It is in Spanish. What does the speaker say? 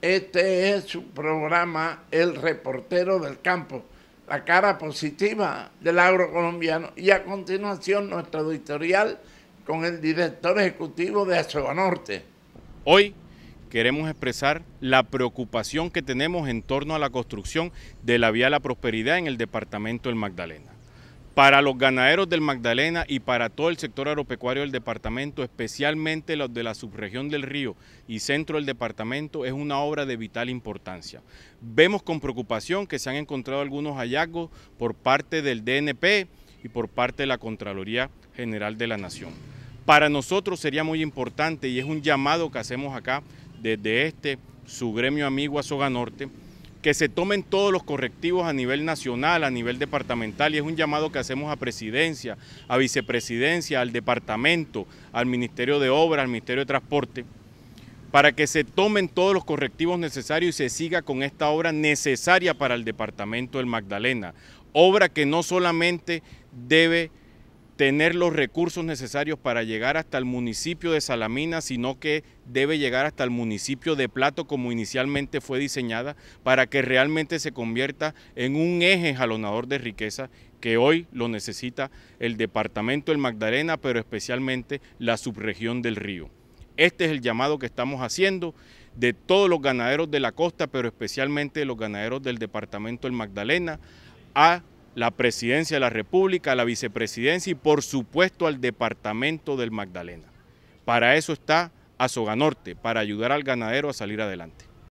Este es su programa El reportero del campo, la cara positiva del agrocolombiano Y a continuación nuestro editorial con el director ejecutivo de Norte. Hoy queremos expresar la preocupación que tenemos en torno a la construcción de la Vía a la Prosperidad en el departamento del Magdalena para los ganaderos del Magdalena y para todo el sector agropecuario del departamento, especialmente los de la subregión del río y centro del departamento, es una obra de vital importancia. Vemos con preocupación que se han encontrado algunos hallazgos por parte del DNP y por parte de la Contraloría General de la Nación. Para nosotros sería muy importante y es un llamado que hacemos acá desde este, su gremio amigo Azoga Norte, que se tomen todos los correctivos a nivel nacional, a nivel departamental, y es un llamado que hacemos a presidencia, a vicepresidencia, al departamento, al Ministerio de Obras, al Ministerio de Transporte, para que se tomen todos los correctivos necesarios y se siga con esta obra necesaria para el departamento del Magdalena, obra que no solamente debe tener los recursos necesarios para llegar hasta el municipio de Salamina, sino que debe llegar hasta el municipio de Plato como inicialmente fue diseñada, para que realmente se convierta en un eje jalonador de riqueza que hoy lo necesita el departamento del Magdalena, pero especialmente la subregión del río. Este es el llamado que estamos haciendo de todos los ganaderos de la costa, pero especialmente de los ganaderos del departamento del Magdalena, a la presidencia de la República, la vicepresidencia y por supuesto al departamento del Magdalena. Para eso está Azoganorte, para ayudar al ganadero a salir adelante.